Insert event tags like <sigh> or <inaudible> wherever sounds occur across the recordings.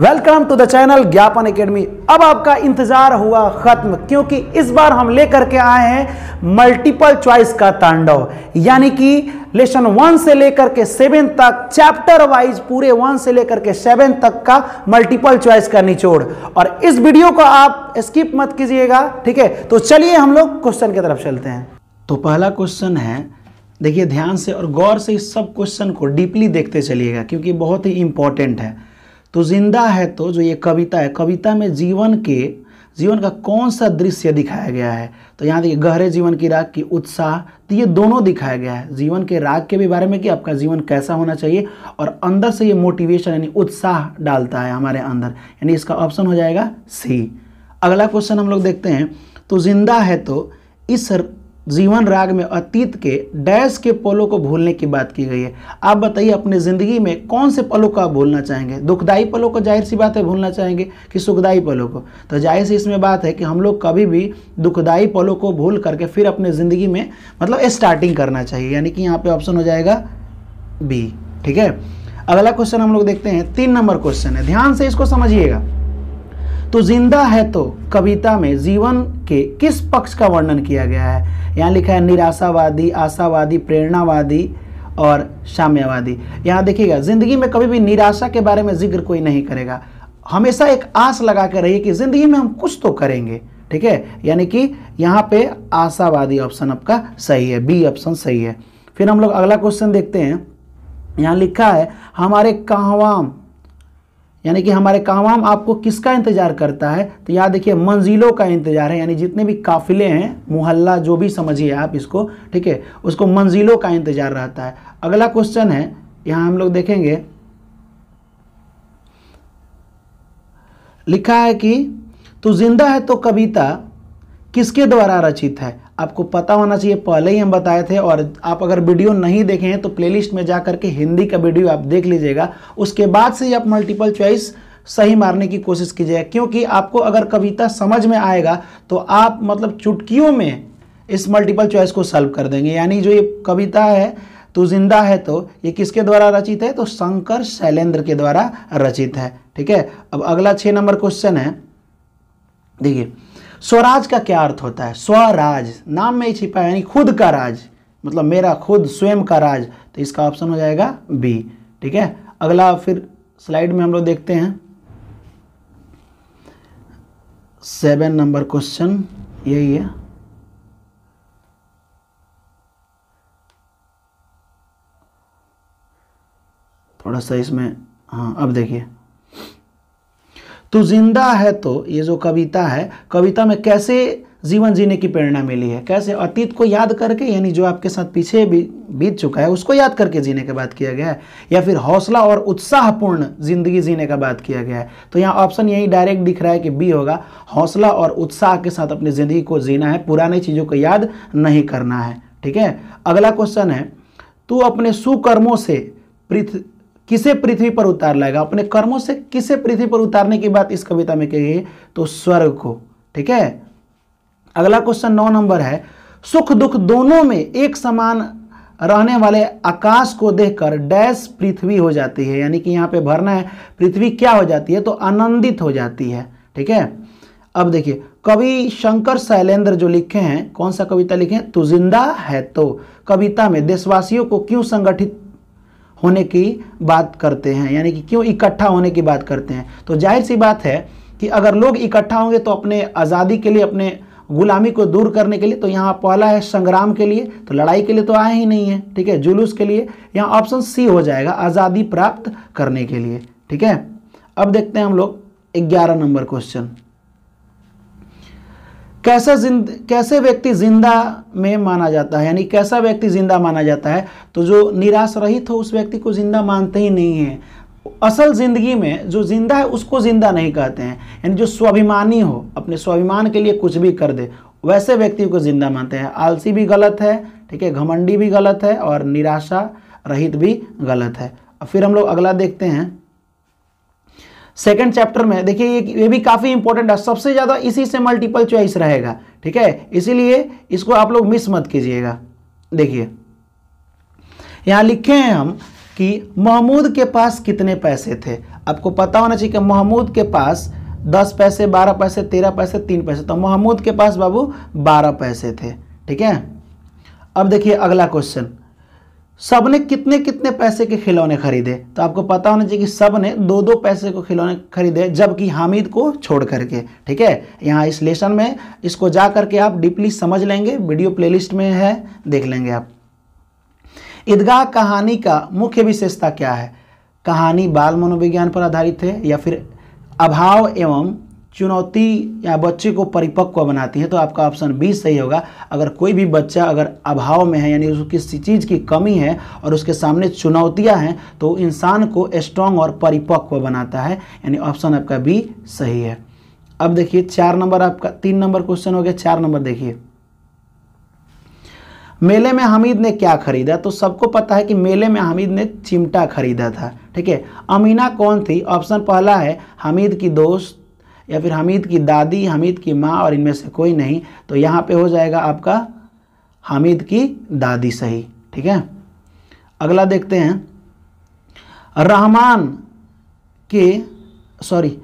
welcome to the channel Gyapan academy अब आपका इंतजार हुआ खत्म क्योंकि इस बार हम लेकर के आए हैं मल्टीपल चॉइस का तांडव यानी कि लेसन वन से लेकर के सेवन तक चैप्टर वाइज पूरे वन से लेकर के सेवन तक का मल्टीपल चॉइस का निचोड़ और इस वीडियो को आप स्किप मत कीजिएगा ठीक है तो चलिए हम लोग क्वेश्चन की तरफ चलते हैं तो पहला क्वेश्चन है देखिए ध्यान से और गौर से इस सब क्वेश्चन को डीपली देखते चलिएगा क्योंकि बहुत ही इंपॉर्टेंट है तो जिंदा है तो जो ये कविता है कविता में जीवन के जीवन का कौन सा दृश्य दिखाया गया है तो यहाँ देखिए गहरे जीवन की राग की उत्साह तो ये दोनों दिखाया गया है जीवन के राग के भी बारे में कि आपका जीवन कैसा होना चाहिए और अंदर से ये मोटिवेशन यानी उत्साह डालता है हमारे अंदर यानी इसका ऑप्शन हो जाएगा सी अगला क्वेश्चन हम लोग देखते हैं तो जिंदा है तो इस जीवन राग में अतीत के डैश के पलों को भूलने की बात की गई है आप बताइए अपने ज़िंदगी में कौन से पलों को आप भूलना चाहेंगे दुखदाई पलों को जाहिर सी बात है भूलना चाहेंगे कि सुखदाई पलों को तो जाहिर सी इसमें बात है कि हम लोग कभी भी दुखदाई पलों को भूल करके फिर अपने ज़िंदगी में मतलब स्टार्टिंग करना चाहिए यानी कि यहाँ पर ऑप्शन हो जाएगा बी ठीक है अगला क्वेश्चन हम लोग देखते हैं तीन नंबर क्वेश्चन है ध्यान से इसको समझिएगा तो जिंदा है तो कविता में जीवन के किस पक्ष का वर्णन किया गया है यहाँ लिखा है निराशावादी आशावादी प्रेरणावादी और साम्यवादी यहाँ देखिएगा जिंदगी में कभी भी निराशा के बारे में जिक्र कोई नहीं करेगा हमेशा एक आस लगा कर रहिए कि जिंदगी में हम कुछ तो करेंगे ठीक है यानी कि यहाँ पे आशावादी ऑप्शन आपका सही है बी ऑप्शन सही है फिर हम लोग अगला क्वेश्चन देखते हैं यहाँ लिखा है हमारे कहवाम यानी कि हमारे कावाम आपको किसका इंतज़ार करता है तो यहाँ देखिए मंजिलों का इंतज़ार है यानी जितने भी काफ़िले हैं मोहल्ला जो भी समझिए आप इसको ठीक है उसको मंजिलों का इंतज़ार रहता है अगला क्वेश्चन है यहाँ हम लोग देखेंगे लिखा है कि तू जिंदा है तो कविता किसके द्वारा रचित है आपको पता होना चाहिए पहले ही हम बताए थे और आप अगर वीडियो नहीं देखे हैं तो प्लेलिस्ट में जा करके हिंदी का वीडियो आप देख लीजिएगा उसके बाद से ही आप मल्टीपल चॉइस सही मारने की कोशिश कीजिएगा क्योंकि आपको अगर कविता समझ में आएगा तो आप मतलब चुटकियों में इस मल्टीपल चॉइस को सॉल्व कर देंगे यानी जो ये कविता है तो जिंदा है तो ये किसके द्वारा रचित है तो शंकर शैलेंद्र के द्वारा रचित है ठीक है अब अगला छः नंबर क्वेश्चन है देखिए स्वराज का क्या अर्थ होता है स्वराज नाम में ही छिपा है यानी खुद का राज मतलब मेरा खुद स्वयं का राज तो इसका ऑप्शन हो जाएगा बी ठीक है अगला फिर स्लाइड में हम लोग देखते हैं सेवन नंबर क्वेश्चन यही है थोड़ा सा इसमें हाँ अब देखिए तू जिंदा है तो ये जो कविता है कविता में कैसे जीवन जीने की प्रेरणा मिली है कैसे अतीत को याद करके यानी जो आपके साथ पीछे भी बीत चुका है उसको याद करके जीने का बात किया गया है या फिर हौसला और उत्साहपूर्ण जिंदगी जीने का बात किया गया है तो यहाँ ऑप्शन यही डायरेक्ट दिख रहा है कि बी होगा हौसला और उत्साह के साथ अपनी ज़िंदगी को जीना है पुराने चीज़ों को याद नहीं करना है ठीक है अगला क्वेश्चन है तू अपने सुकर्मों से पृथ्वी किसे पृथ्वी पर उतार लाएगा अपने कर्मों से किसे पृथ्वी पर उतारने की बात इस कविता में कही तो स्वर्ग को ठीक है अगला क्वेश्चन नौ नंबर है सुख दुख दोनों में एक समान रहने वाले आकाश को देखकर डैश पृथ्वी हो जाती है यानी कि यहां पे भरना है पृथ्वी क्या हो जाती है तो आनंदित हो जाती है ठीक है अब देखिए कवि शंकर शैलेंद्र जो लिखे हैं कौन सा कविता लिखे हैं तो जिंदा है तो कविता में देशवासियों को क्यों संगठित होने की बात करते हैं यानी कि क्यों इकट्ठा होने की बात करते हैं तो जाहिर सी बात है कि अगर लोग इकट्ठा होंगे तो अपने आज़ादी के लिए अपने गुलामी को दूर करने के लिए तो यहाँ पहला है संग्राम के लिए तो लड़ाई के लिए तो आए ही नहीं है ठीक है जुलूस के लिए यहाँ ऑप्शन सी हो जाएगा आज़ादी प्राप्त करने के लिए ठीक है अब देखते हैं हम लोग ग्यारह नंबर क्वेश्चन कैसे जिंद कैसे व्यक्ति जिंदा में माना जाता है यानी कैसा व्यक्ति जिंदा माना जाता है तो जो निराश रहित हो उस व्यक्ति को जिंदा मानते ही नहीं है असल ज़िंदगी में जो ज़िंदा है उसको ज़िंदा नहीं कहते हैं यानी जो स्वाभिमानी हो अपने स्वाभिमान के लिए कुछ भी कर दे वैसे व्यक्ति को ज़िंदा मानते हैं आलसी भी गलत है ठीक है घमंडी भी गलत है और निराशा रहित भी गलत है फिर हम लोग अगला देखते हैं सेकंड चैप्टर में देखिए ये ये भी काफ़ी इंपॉर्टेंट है सबसे ज़्यादा इसी से मल्टीपल चॉइस रहेगा ठीक है इसीलिए इसको आप लोग मिस मत कीजिएगा देखिए यहां लिखे हैं हम कि महमूद के पास कितने पैसे थे आपको पता होना चाहिए कि महमूद के पास दस पैसे बारह पैसे तेरह पैसे तीन पैसे तो महमूद के पास बाबू बारह पैसे थे ठीक है अब देखिए अगला क्वेश्चन सब ने कितने कितने पैसे के खिलौने खरीदे तो आपको पता होना चाहिए कि सब ने दो दो पैसे को खिलौने खरीदे जबकि हामिद को छोड़ करके ठीक है यहाँ इस लेसन में इसको जा करके आप डीपली समझ लेंगे वीडियो प्लेलिस्ट में है देख लेंगे आप ईदगाह कहानी का मुख्य विशेषता क्या है कहानी बाल मनोविज्ञान पर आधारित है या फिर अभाव एवं चुनौती या बच्चे को परिपक्व बनाती है तो आपका ऑप्शन बी सही होगा अगर कोई भी बच्चा अगर अभाव में है यानी उसको किसी चीज़ की कमी है और उसके सामने चुनौतियां हैं तो इंसान को स्ट्रांग और परिपक्व बनाता है यानी ऑप्शन आपका बी सही है अब देखिए चार नंबर आपका तीन नंबर क्वेश्चन हो गया चार नंबर देखिए मेले में हमीद ने क्या खरीदा तो सबको पता है कि मेले में हमीद ने चिमटा खरीदा था ठीक है अमीना कौन थी ऑप्शन पहला है हमीद की दोस्त या फिर हमीद की दादी हमीद की माँ और इनमें से कोई नहीं तो यहाँ पे हो जाएगा आपका हमीद की दादी सही ठीक है अगला देखते हैं रहमान के सॉरी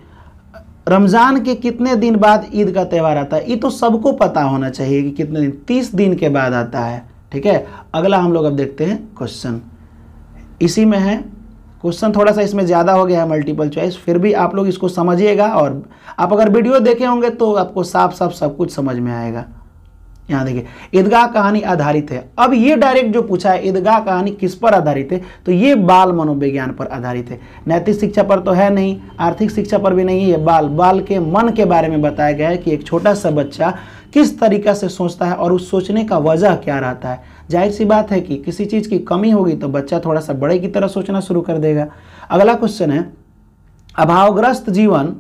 रमज़ान के कितने दिन बाद ईद का त्यौहार आता है ये तो सबको पता होना चाहिए कि कितने दिन तीस दिन के बाद आता है ठीक है अगला हम लोग अब देखते हैं क्वेश्चन इसी में है क्वेश्चन थोड़ा सा इसमें ज़्यादा हो गया है मल्टीपल चॉइस फिर भी आप लोग इसको समझिएगा और आप अगर वीडियो देखे होंगे तो आपको साफ साफ सब कुछ समझ में आएगा यहाँ देखिए ईदगाह कहानी आधारित है अब ये डायरेक्ट जो पूछा है ईदगाह कहानी किस पर आधारित है तो ये बाल मनोविज्ञान पर आधारित है नैतिक शिक्षा पर तो है नहीं आर्थिक शिक्षा पर भी नहीं है बाल बाल के मन के बारे में बताया गया है कि एक छोटा सा बच्चा किस तरीका से सोचता है और उस सोचने का वजह क्या रहता है जाहिर सी बात है कि किसी चीज़ की कमी होगी तो बच्चा थोड़ा सा बड़े की तरह सोचना शुरू कर देगा अगला क्वेश्चन है अभावग्रस्त जीवन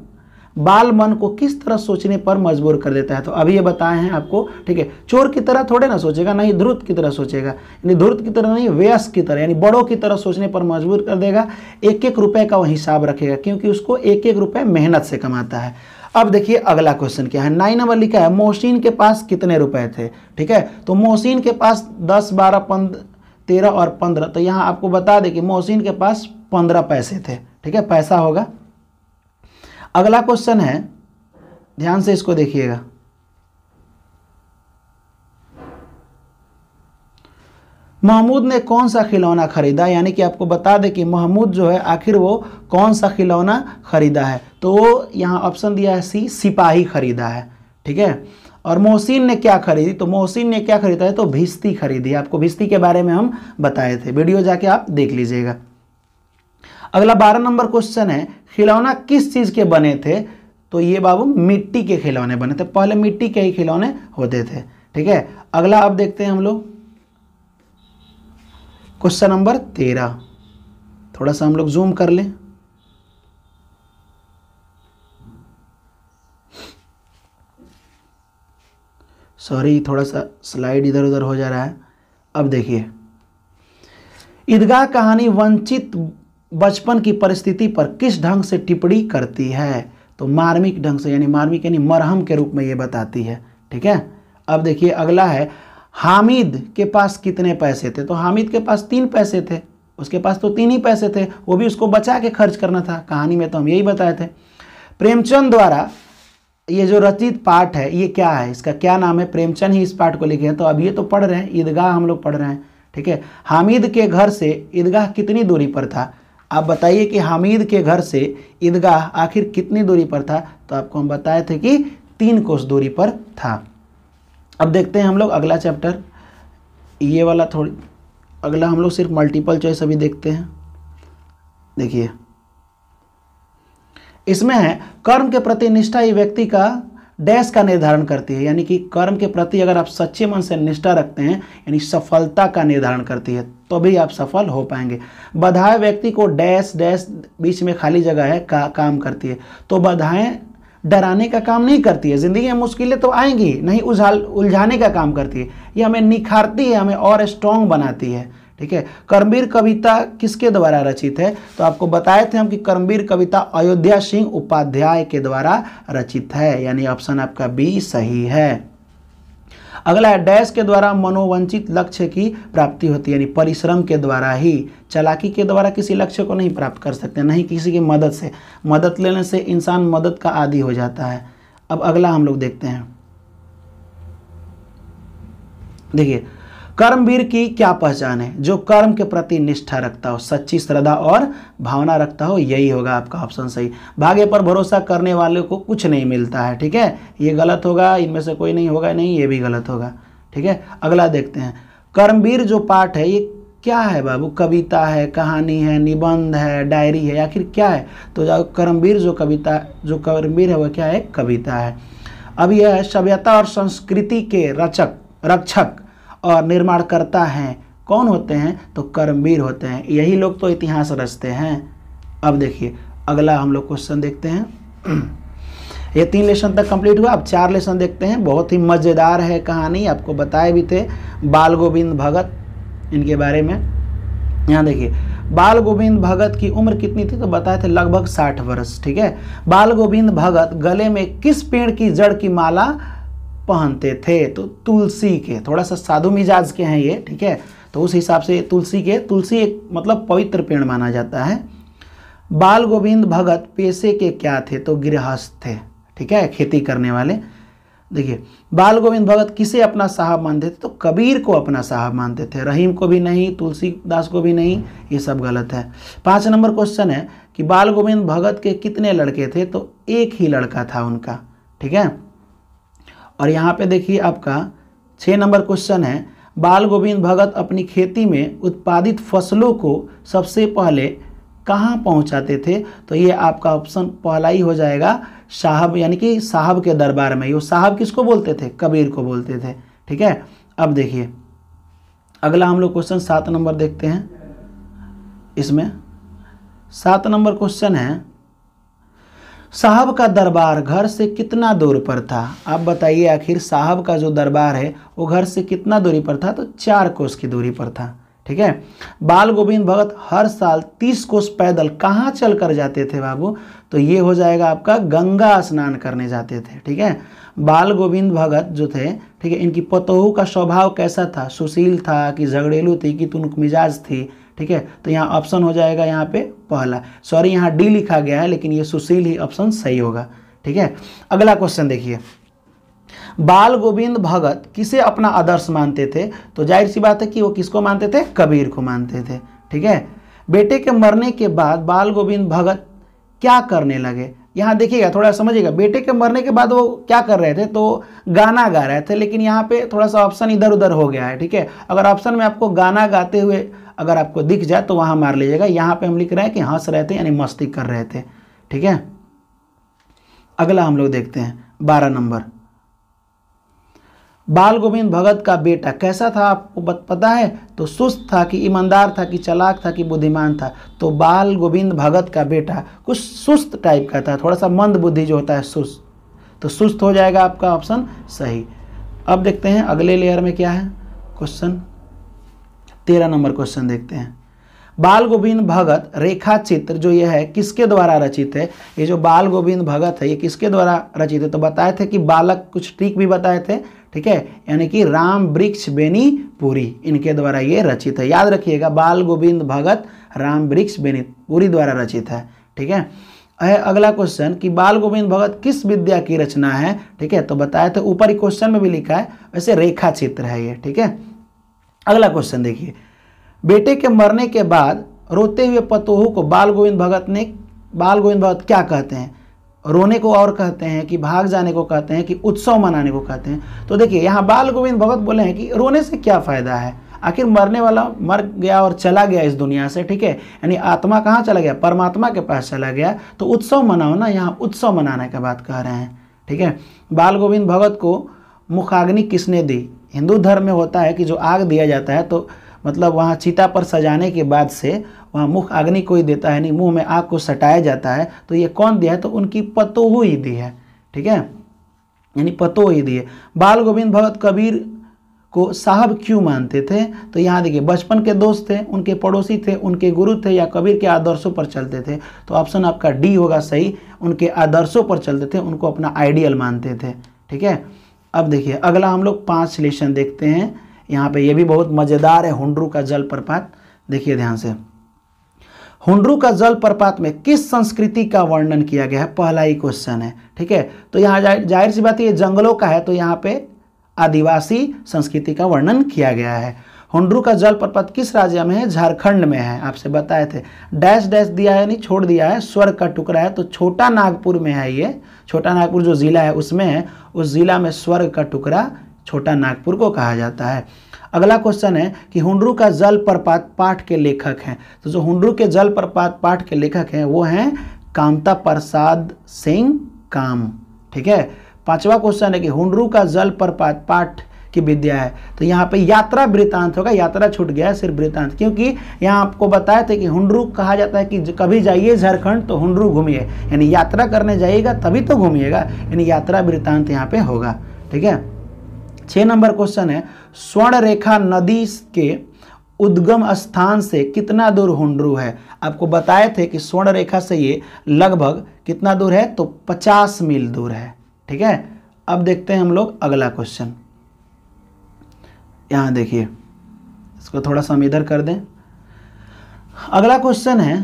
बाल मन को किस तरह सोचने पर मजबूर कर देता है तो अभी ये बताए हैं आपको ठीक है चोर की तरह थोड़े ना सोचेगा नहीं ध्रुत की तरह सोचेगा यानी ध्रुत की तरह नहीं व्यस्त की तरह यानी बड़ों की तरह सोचने पर मजबूर कर देगा एक एक रुपए का वह हिसाब रखेगा क्योंकि उसको एक एक रुपए मेहनत से कमाता है अब देखिए अगला क्वेश्चन क्या है नाइन नंबर लिखा है मोहसिन के पास कितने रुपए थे ठीक है तो मोहसिन के पास दस बारह पंद्रह तेरह और पंद्रह तो यहां आपको बता दें कि मोहसिन के पास पंद्रह पैसे थे ठीक है पैसा होगा अगला क्वेश्चन है ध्यान से इसको देखिएगा महमूद ने कौन सा खिलौना खरीदा यानी कि आपको बता दें कि महमूद जो है आखिर वो कौन सा खिलौना खरीदा है तो वो यहाँ ऑप्शन दिया है सी सिपाही खरीदा है ठीक है और मोहसिन ने क्या खरीदी तो मोहसिन ने क्या खरीदा है तो भिस्ती खरीदी आपको भिस्ती के बारे में हम बताए थे वीडियो जाके आप देख लीजिएगा अगला बारह नंबर क्वेश्चन है खिलौना किस चीज़ के बने थे तो ये बाबू मिट्टी के खिलौने बने थे पहले मिट्टी के ही खिलौने होते थे ठीक है अगला आप देखते हैं हम लोग क्वेश्चन नंबर तेरह थोड़ा सा हम लोग जूम कर लें सॉरी थोड़ा सा स्लाइड इधर उधर हो जा रहा है अब देखिए ईदगाह कहानी वंचित बचपन की परिस्थिति पर किस ढंग से टिप्पणी करती है तो मार्मिक ढंग से यानी मार्मिक यानी मरहम के रूप में यह बताती है ठीक है अब देखिए अगला है हामिद के पास कितने पैसे थे तो हामिद के पास तीन पैसे थे उसके पास तो तीन ही पैसे थे वो भी उसको बचा के खर्च करना था कहानी में तो हम यही बताए थे प्रेमचंद द्वारा ये जो रचित पाठ है ये क्या है इसका क्या नाम है प्रेमचंद ही इस पाठ को लिखे हैं तो अब ये तो पढ़ रहे हैं ईदगाह हम लोग पढ़ रहे हैं ठीक है हामिद के घर से ईदगाह कितनी दूरी पर था आप बताइए कि हामिद के घर से ईदगाह आखिर कितनी दूरी पर था तो आपको हम बताए थे कि तीन कोस दूरी पर था अब देखते हैं हम लोग अगला चैप्टर ये वाला थोड़ी अगला हम लोग सिर्फ मल्टीपल चॉइस अभी देखते हैं देखिए इसमें है कर्म के प्रति निष्ठा ही व्यक्ति का डैश का निर्धारण करती है यानी कि कर्म के प्रति अगर आप सच्चे मन से निष्ठा रखते हैं यानी सफलता का निर्धारण करती है तो भी आप सफल हो पाएंगे बधाएं व्यक्ति को डैश डैश बीच में खाली जगह है का, काम करती है तो बधाएं डराने का काम नहीं करती है ज़िंदगी में मुश्किलें तो आएंगी नहीं उलझाल उलझाने का काम करती है ये हमें निखारती है हमें और स्ट्रॉन्ग बनाती है ठीक है कर्मवीर कविता किसके द्वारा रचित है तो आपको बताए थे हम कि कर्मवीर कविता अयोध्या सिंह उपाध्याय के द्वारा रचित है यानी ऑप्शन आपका बी सही है अगला है डैश के द्वारा मनोवंचित लक्ष्य की प्राप्ति होती है यानी परिश्रम के द्वारा ही चलाकी के द्वारा किसी लक्ष्य को नहीं प्राप्त कर सकते नहीं किसी की मदद से मदद लेने से इंसान मदद का आदि हो जाता है अब अगला हम लोग देखते हैं देखिए कर्मवीर की क्या पहचान है जो कर्म के प्रति निष्ठा रखता हो सच्ची श्रद्धा और भावना रखता हो यही होगा आपका ऑप्शन सही भाग्य पर भरोसा करने वाले को कुछ नहीं मिलता है ठीक है ये गलत होगा इनमें से कोई नहीं होगा नहीं ये भी गलत होगा ठीक है अगला देखते हैं कर्मवीर जो पाठ है ये क्या है बाबू कविता है कहानी है निबंध है डायरी है आखिर क्या है तो कर्मवीर जो कविता जो कर्मवीर है वह क्या है कविता है अब यह सभ्यता और संस्कृति के रचक रक्षक और निर्माणकर्ता हैं कौन होते हैं तो कर्मवीर होते हैं यही लोग तो इतिहास रचते हैं अब देखिए अगला हम लोग क्वेश्चन देखते हैं <clears throat> ये तीन लेसन तक कंप्लीट हुआ अब चार लेसन देखते हैं बहुत ही मज़ेदार है कहानी आपको बताए भी थे बाल गोविंद भगत इनके बारे में यहाँ देखिए बाल गोविंद भगत की उम्र कितनी थी तो बताए थे लगभग साठ वर्ष ठीक है बाल गोविंद भगत गले में किस पेड़ की जड़ की माला पहनते थे तो तुलसी के थोड़ा सा साधु मिजाज के हैं ये ठीक है तो उस हिसाब से तुलसी के तुलसी एक मतलब पवित्र पेड़ माना जाता है बाल गोविंद भगत पेशे के क्या थे तो गृहस्थ थे ठीक है खेती करने वाले देखिए बाल गोविंद भगत किसे अपना साहब मानते थे तो कबीर को अपना साहब मानते थे रहीम को भी नहीं तुलसीदास को भी नहीं ये सब गलत है पाँच नंबर क्वेश्चन है कि बाल गोविंद भगत के कितने लड़के थे तो एक ही लड़का था उनका ठीक है और यहाँ पे देखिए आपका छः नंबर क्वेश्चन है बाल गोविंद भगत अपनी खेती में उत्पादित फसलों को सबसे पहले कहाँ पहुँचाते थे तो ये आपका ऑप्शन पहला ही हो जाएगा साहब यानी कि साहब के दरबार में ये साहब किसको बोलते थे कबीर को बोलते थे ठीक है अब देखिए अगला हम लोग क्वेश्चन सात नंबर देखते हैं इसमें सात नंबर क्वेश्चन है साहब का दरबार घर से कितना दूर पर था आप बताइए आखिर साहब का जो दरबार है वो घर से कितना दूरी पर था तो चार कोस की दूरी पर था ठीक है बाल गोविंद भगत हर साल तीस कोस पैदल कहाँ चल कर जाते थे बाबू तो ये हो जाएगा आपका गंगा स्नान करने जाते थे ठीक है बाल गोविंद भगत जो थे ठीक है इनकी पतोहू का स्वभाव कैसा था सुशील था कि झगड़ेलू थी कि तुनक मिजाज थी ठीक है तो यहाँ ऑप्शन हो जाएगा यहाँ पे पहला सॉरी यहाँ डी लिखा गया है लेकिन ये सुशील ही ऑप्शन सही होगा ठीक है अगला क्वेश्चन देखिए बाल गोविंद भगत किसे अपना आदर्श मानते थे तो जाहिर सी बात है कि वो किसको मानते थे कबीर को मानते थे ठीक है बेटे के मरने के बाद बाल गोविंद भगत क्या करने लगे यहाँ देखिएगा थोड़ा समझिएगा बेटे के मरने के बाद वो क्या कर रहे थे तो गाना गा रहे थे लेकिन यहाँ पे थोड़ा सा ऑप्शन इधर उधर हो गया है ठीक है अगर ऑप्शन में आपको गाना गाते हुए अगर आपको दिख जाए तो वहाँ मार लीजिएगा यहाँ पे हम लिख रहे हैं कि हंस रहे थे यानी मस्ती कर रहे थे ठीक है अगला हम लोग देखते हैं बारह नंबर बाल गोविंद भगत का बेटा कैसा था आपको पता है तो सुस्त था कि ईमानदार था कि चलाक था कि बुद्धिमान था तो बाल गोविंद भगत का बेटा कुछ सुस्त टाइप का था थोड़ा सा मंद बुद्धि जो होता है सुस्त तो सुस्त हो जाएगा आपका ऑप्शन सही अब देखते हैं अगले लेयर में क्या है क्वेश्चन तेरह नंबर क्वेश्चन देखते हैं बाल गोविंद भगत रेखा चित्र जो यह है किसके द्वारा रचित है ये जो बाल गोविंद भगत है ये किसके द्वारा रचित है तो बताए थे कि बालक कुछ ट्रिक भी बताए थे ठीक है यानी कि राम वृक्ष बेनी पुरी इनके द्वारा ये रचित है याद रखिएगा बाल गोविंद भगत राम वृक्ष बेनी पुरी द्वारा रचित है ठीक है है अगला क्वेश्चन कि बाल गोविंद भगत किस विद्या की रचना है ठीक है तो बताया तो ऊपर ही क्वेश्चन में भी लिखा है वैसे रेखा चित्र है ये ठीक है अगला क्वेश्चन देखिए बेटे के मरने के बाद रोते हुए पतोहू को बाल गोविंद भगत ने बाल गोविंद भगत क्या कहते हैं रोने को और कहते हैं कि भाग जाने को कहते हैं कि उत्सव मनाने को कहते हैं तो देखिए यहाँ बाल गोविंद भगत बोले हैं कि रोने से क्या फ़ायदा है आखिर मरने वाला मर गया और चला गया इस दुनिया से ठीक है यानी आत्मा कहाँ चला गया परमात्मा के पास चला गया तो उत्सव मनाओ ना यहाँ उत्सव मनाने की बात कह रहे हैं ठीक है बाल गोविंद भगत को मुखाग्नि किसने दी हिंदू धर्म में होता है कि जो आग दिया जाता है तो मतलब वहाँ चिता पर सजाने के बाद से वहाँ मुख अग्नि कोई देता है यानी मुँह में आग को सटाया जाता है तो ये कौन दिया है तो उनकी पतोह ही दी है ठीक है यानी पतो ही दी है बाल गोविंद भगत कबीर को साहब क्यों मानते थे तो यहाँ देखिए बचपन के दोस्त थे उनके पड़ोसी थे उनके गुरु थे या कबीर के आदर्शों पर चलते थे तो ऑप्शन आपका डी होगा सही उनके आदर्शों पर चलते थे उनको अपना आइडियल मानते थे ठीक है अब देखिए अगला हम लोग पाँच लेशन देखते हैं यहाँ पे ये भी बहुत मज़ेदार है हुंडरू का जल प्रपात देखिए ध्यान से हुंडरू का जल प्रपात में किस संस्कृति का वर्णन किया गया है पहला ही क्वेश्चन है ठीक है तो यहाँ जाहिर सी बात ये जंगलों का है तो यहाँ पे आदिवासी संस्कृति का वर्णन किया गया है हुंडरू का जल प्रपात किस राज्य में है झारखंड में है आपसे बताए थे डैश डैश दिया है नहीं छोड़ दिया है स्वर्ग का टुकड़ा है तो छोटा नागपुर में है ये छोटा नागपुर जो ज़िला है उसमें है उस ज़िला में स्वर्ग का टुकड़ा छोटा नागपुर को कहा जाता है अगला क्वेश्चन है कि हुंडरू का जल प्रपात पाठ के लेखक हैं तो जो हुंडरू के जल प्रपात पाठ के लेखक हैं वो हैं कामता प्रसाद सिंह काम ठीक है पांचवा क्वेश्चन है कि हुंडरू का जल प्रपात पाठ की विद्या है तो यहाँ पे यात्रा वृत्तांत होगा यात्रा छूट गया है सिर्फ वृत्तांत क्योंकि यहाँ आपको बताया था कि हुंडरू कहा जाता है कि कभी जाइए झारखंड तो हुंडरू घूमिए यानी यात्रा करने जाइएगा तभी तो घूमिएगा यानी यात्रा वृत्तांत यहाँ पे होगा ठीक है छः नंबर क्वेश्चन है स्वर्ण रेखा नदी के उद्गम स्थान से कितना दूर हुंडरू है आपको बताए थे कि स्वर्ण रेखा से ये लगभग कितना दूर है तो 50 मील दूर है ठीक है अब देखते हैं हम लोग अगला क्वेश्चन यहाँ देखिए इसको थोड़ा सा हम इधर कर दें अगला क्वेश्चन है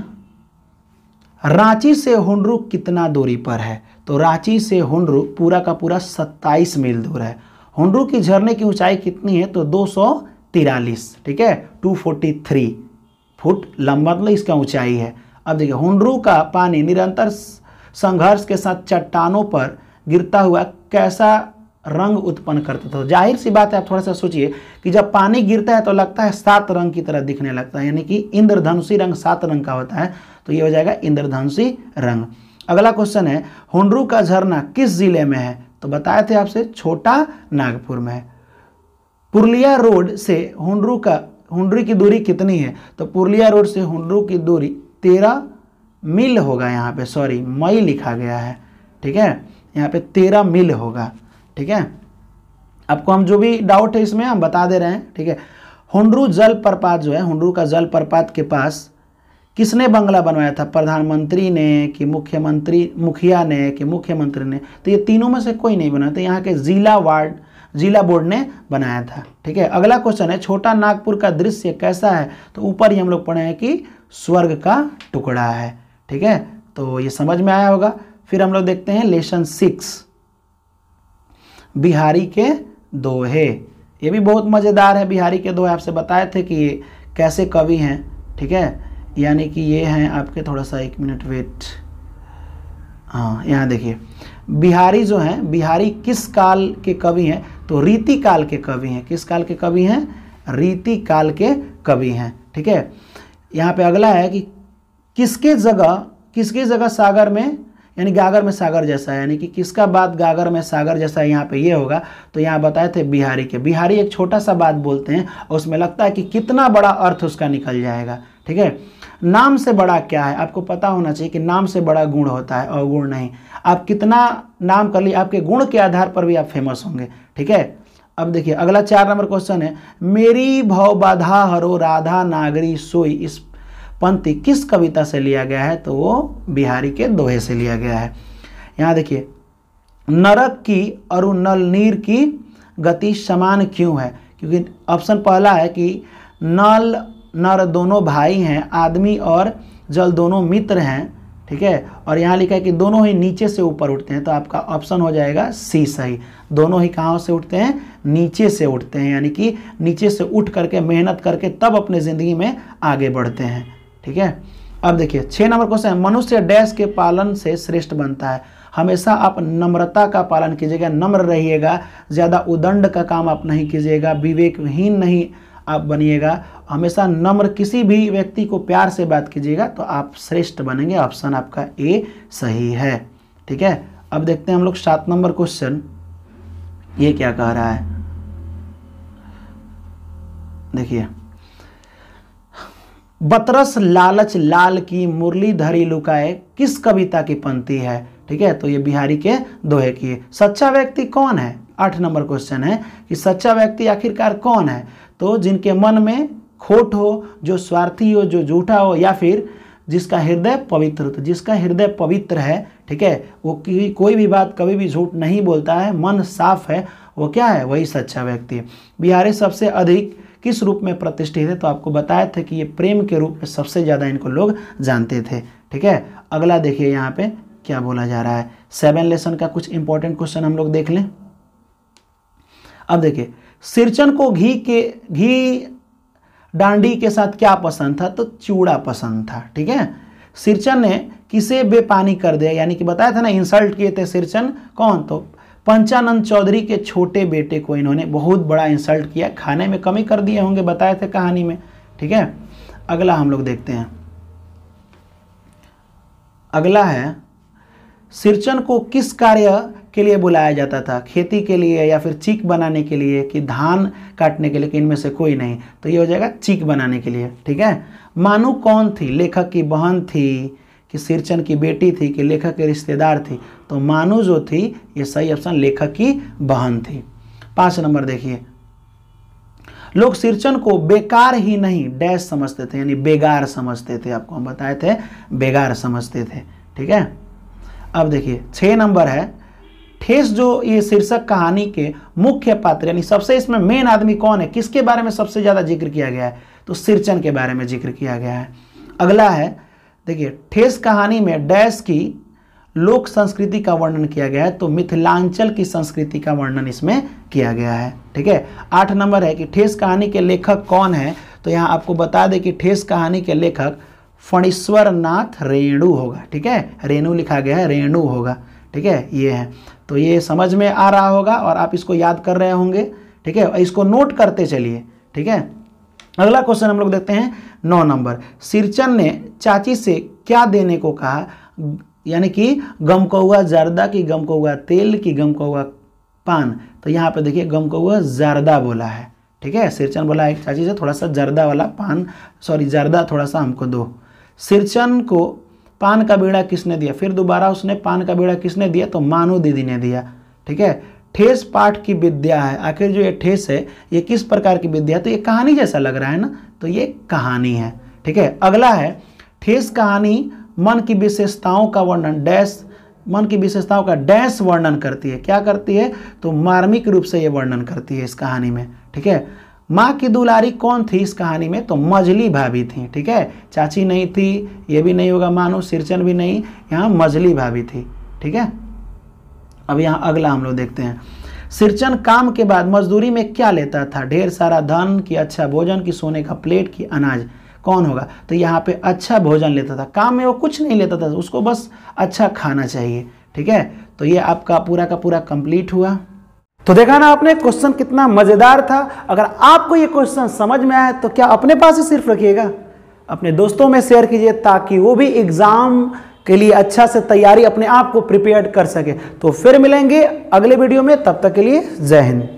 रांची से हुंडरू कितना दूरी पर है तो रांची से हुंडरू पूरा का पूरा 27 मील दूर है हुडरू की झरने की ऊंचाई कितनी है तो दो ठीक है 243 फुट लंबा मतलब इसका ऊंचाई है अब देखिए हुंडरू का पानी निरंतर संघर्ष के साथ चट्टानों पर गिरता हुआ कैसा रंग उत्पन्न करता था तो जाहिर सी बात है आप थोड़ा सा सोचिए कि जब पानी गिरता है तो लगता है सात रंग की तरह दिखने लगता है यानी कि इंद्रधनुषी रंग सात रंग का होता है तो ये हो जाएगा इंद्रधनुषी रंग अगला क्वेश्चन है हुंडरू का झरना किस जिले में है तो बताए थे आपसे छोटा नागपुर में पुरलिया रोड से हुंडरू का हुंडरू की दूरी कितनी है तो पुरलिया रोड से हुंडरू की दूरी तेरह मील होगा यहाँ पे सॉरी मई लिखा गया है ठीक है यहाँ पे तेरह मील होगा ठीक है आपको हम जो भी डाउट है इसमें हम बता दे रहे हैं ठीक है हुंडरू जल प्रपात जो है हुंडरू का जल प्रपात के पास किसने बंगला बनवाया था प्रधानमंत्री ने कि मुख्यमंत्री मुखिया ने कि मुख्यमंत्री ने तो ये तीनों में से कोई नहीं बनाया तो यहाँ के जिला वार्ड जिला बोर्ड ने बनाया था ठीक है अगला क्वेश्चन है छोटा नागपुर का दृश्य कैसा है तो ऊपर ही हम लोग पढ़े हैं कि स्वर्ग का टुकड़ा है ठीक है तो ये समझ में आया होगा फिर हम लोग देखते हैं लेसन सिक्स बिहारी के दोहे ये भी बहुत मज़ेदार है बिहारी के दोहे आपसे बताए थे कि ये कैसे कवि हैं ठीक है यानी कि ये हैं आपके थोड़ा सा एक मिनट वेट हाँ यहाँ देखिए बिहारी जो हैं बिहारी किस काल के कवि हैं तो रीति काल के कवि हैं किस काल के कवि हैं रीति काल के कवि हैं ठीक है यहाँ पे अगला है कि किसके जगह किसके जगह सागर में यानी गागर में सागर जैसा है यानी कि किसका बात गागर में सागर जैसा है यहाँ पे ये होगा तो यहाँ बताए थे बिहारी के बिहारी एक छोटा सा बात बोलते हैं और उसमें लगता है कि कितना बड़ा अर्थ उसका निकल जाएगा ठीक है नाम से बड़ा क्या है आपको पता होना चाहिए कि नाम से बड़ा गुण होता है अवगुण नहीं आप कितना नाम कर लिए आपके गुण के आधार पर भी आप फेमस होंगे ठीक है अब देखिए अगला चार नंबर क्वेश्चन है मेरी भव बाधा हरो राधा नागरी सोई इस पंक्ति किस कविता से लिया गया है तो वो बिहारी के दोहे से लिया गया है यहाँ देखिए नरक की और नल नीर की गति समान क्यों है क्योंकि ऑप्शन पहला है कि नल नर दोनों भाई हैं आदमी और जल दोनों मित्र हैं ठीक है और यहाँ लिखा है कि दोनों ही नीचे से ऊपर उठते हैं तो आपका ऑप्शन हो जाएगा सी सही दोनों ही कहाँ से उठते हैं नीचे से उठते हैं यानी कि नीचे से उठ करके मेहनत करके तब अपने ज़िंदगी में आगे बढ़ते हैं ठीक है अब देखिए छः नंबर क्वेश्चन है मनुष्य डैश के पालन से श्रेष्ठ बनता है हमेशा आप नम्रता का पालन कीजिएगा नम्र रहिएगा ज़्यादा उदंड का काम आप नहीं कीजिएगा विवेकहीन नहीं आप बनिएगा हमेशा नम्र किसी भी व्यक्ति को प्यार से बात कीजिएगा तो आप श्रेष्ठ बनेंगे ऑप्शन आपका ए सही है ठीक है अब देखते हैं हम लोग सात नंबर क्वेश्चन ये क्या कह रहा है देखिए बतरस लालच लाल की मुरली धरी लुकाए किस कविता की पंक्ति है ठीक है तो ये बिहारी के दोहे की सच्चा व्यक्ति कौन है आठ नंबर क्वेश्चन है कि सच्चा व्यक्ति आखिरकार कौन है तो जिनके मन में खोट हो जो स्वार्थी हो जो झूठा हो या फिर जिसका हृदय पवित्र होता तो जिसका हृदय पवित्र है ठीक है वो की कोई भी बात कभी भी झूठ नहीं बोलता है मन साफ है वो क्या है वही सच्चा व्यक्ति है बिहारी सबसे अधिक किस रूप में प्रतिष्ठित है तो आपको बताया था कि ये प्रेम के रूप में सबसे ज़्यादा इनको लोग जानते थे ठीक है अगला देखिए यहाँ पे क्या बोला जा रहा है सेवन लेसन का कुछ इंपॉर्टेंट क्वेश्चन हम लोग देख लें अब देखिए सिरचन को घी के घी डांडी के साथ क्या पसंद था तो चूड़ा पसंद था ठीक है सिरचन ने किसे बेपानी कर दिया यानी कि बताया था ना इंसल्ट किए थे सिरचन कौन तो पंचानंद चौधरी के छोटे बेटे को इन्होंने बहुत बड़ा इंसल्ट किया खाने में कमी कर दिए होंगे बताए थे कहानी में ठीक है अगला हम लोग देखते हैं अगला है सिरचन को किस कार्य के लिए बुलाया जाता था खेती के लिए या फिर चीक बनाने के लिए कि धान काटने के लिए कि इनमें से कोई नहीं तो ये हो जाएगा चीक बनाने के लिए ठीक है मानू कौन थी लेखक की बहन थी कि सिरचन की बेटी थी कि लेखक के रिश्तेदार थी तो मानू जो थी ये सही ऑप्शन लेखक की बहन थी पाँच नंबर देखिए लोग सिरचन को बेकार ही नहीं डैश समझते थे यानी बेगार समझते थे आपको हम बताए थे बेगार समझते थे ठीक है अब देखिए छः नंबर है ठेस जो ये शीर्षक कहानी के मुख्य पात्र यानी सबसे इसमें मेन आदमी कौन है किसके बारे में सबसे ज़्यादा जिक्र किया गया है तो सिरचन के बारे में जिक्र किया गया है अगला है देखिए ठेस कहानी में डैश की लोक संस्कृति का वर्णन किया गया है तो मिथिलांचल की संस्कृति का वर्णन इसमें किया गया है ठीक है आठ नंबर है कि ठेस कहानी के लेखक कौन है तो यहां आपको बता दें कि ठेस कहानी के लेखक फणीश्वर नाथ रेणु होगा ठीक है रेणु लिखा गया है रेणु होगा ठीक है ये है तो ये समझ में आ रहा होगा और आप इसको याद कर रहे होंगे ठीक है इसको नोट करते चलिए ठीक है अगला क्वेश्चन हम लोग देखते हैं नौ नंबर सिरचन ने चाची से क्या देने को कहा यानी कि गम को हुआ जर्दा की गम को हुआ तेल की गम को हुआ पान तो यहाँ पे देखिए गम को हुआ जर्दा बोला है ठीक है सिरचन बोला एक चाची से थोड़ा सा जर्दा वाला पान सॉरी जर्दा थोड़ा सा हमको दो सिरचन को पान का बीड़ा किसने दिया फिर दोबारा उसने पान का बीड़ा किसने दिया तो मानो दीदी ने दिया ठीक है ठेस पाठ की विद्या है आखिर जो ये ठेस है ये किस प्रकार की विद्या है तो ये कहानी जैसा लग रहा है ना तो ये कहानी है ठीक है अगला है ठेस कहानी मन की विशेषताओं का वर्णन डैश मन की विशेषताओं का डैश वर्णन करती है क्या करती है तो मार्मिक रूप से ये वर्णन करती है इस कहानी में ठीक है माँ की दुलारी कौन थी इस कहानी में तो मजली भाभी थी ठीक है चाची नहीं थी ये भी नहीं होगा मानो सिरचन भी नहीं यहाँ मजली भाभी थी ठीक है अब यहाँ अगला हम लोग देखते हैं सिरचन काम के बाद मजदूरी में क्या लेता था ढेर सारा धन की अच्छा भोजन की सोने का प्लेट की अनाज कौन होगा तो यहाँ पे अच्छा भोजन लेता था काम में वो कुछ नहीं लेता था उसको बस अच्छा खाना चाहिए ठीक है तो ये आपका पूरा का पूरा कंप्लीट हुआ तो देखा ना आपने क्वेश्चन कितना मज़ेदार था अगर आपको ये क्वेश्चन समझ में आए तो क्या अपने पास ही सिर्फ रखिएगा अपने दोस्तों में शेयर कीजिए ताकि वो भी एग्ज़ाम के लिए अच्छा से तैयारी अपने आप को प्रिपेयर कर सके तो फिर मिलेंगे अगले वीडियो में तब तक के लिए जय हिंद